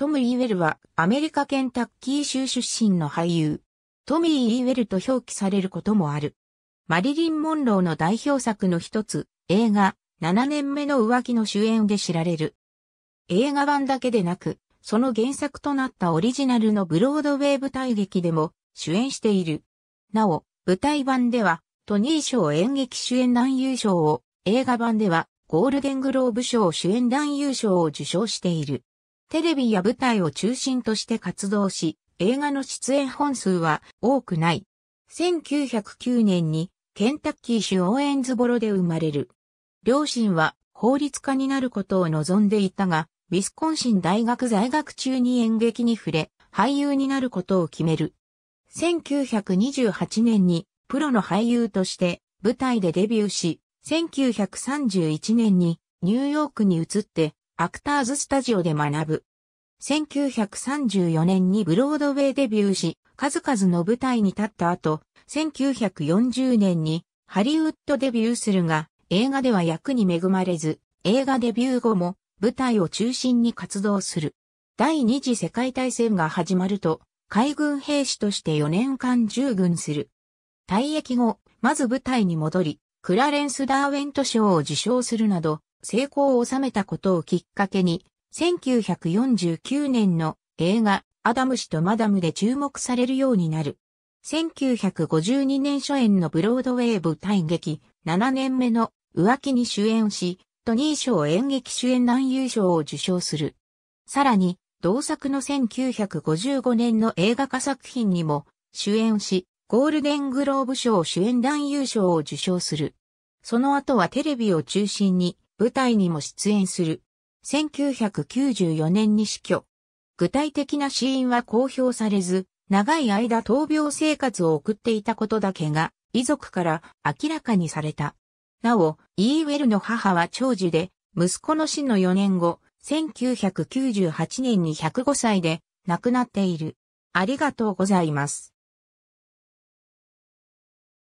トム・イーウェルはアメリカケンタッキー州出身の俳優。トミー・イーウェルと表記されることもある。マリリン・モンローの代表作の一つ、映画、7年目の浮気の主演で知られる。映画版だけでなく、その原作となったオリジナルのブロードウェイ舞台劇でも主演している。なお、舞台版ではトニー賞演劇主演男優賞を、映画版ではゴールデングローブ賞主演男優賞を受賞している。テレビや舞台を中心として活動し、映画の出演本数は多くない。1909年にケンタッキー州オーエンズボロで生まれる。両親は法律家になることを望んでいたが、ウィスコンシン大学在学中に演劇に触れ、俳優になることを決める。1928年にプロの俳優として舞台でデビューし、1931年にニューヨークに移ってアクターズスタジオで学ぶ。1934年にブロードウェイデビューし、数々の舞台に立った後、1940年にハリウッドデビューするが、映画では役に恵まれず、映画デビュー後も舞台を中心に活動する。第二次世界大戦が始まると、海軍兵士として4年間従軍する。退役後、まず舞台に戻り、クラレンス・ダーウェント賞を受賞するなど、成功を収めたことをきっかけに、1949年の映画、アダム氏とマダムで注目されるようになる。1952年初演のブロードウェー舞台劇、7年目の浮気に主演し、トニー賞演劇主演男優賞を受賞する。さらに、同作の1955年の映画化作品にも主演し、ゴールデングローブ賞主演男優賞を受賞する。その後はテレビを中心に舞台にも出演する。1994年に死去。具体的な死因は公表されず、長い間闘病生活を送っていたことだけが、遺族から明らかにされた。なお、イーウェルの母は長寿で、息子の死の4年後、1998年に105歳で亡くなっている。ありがとうございます。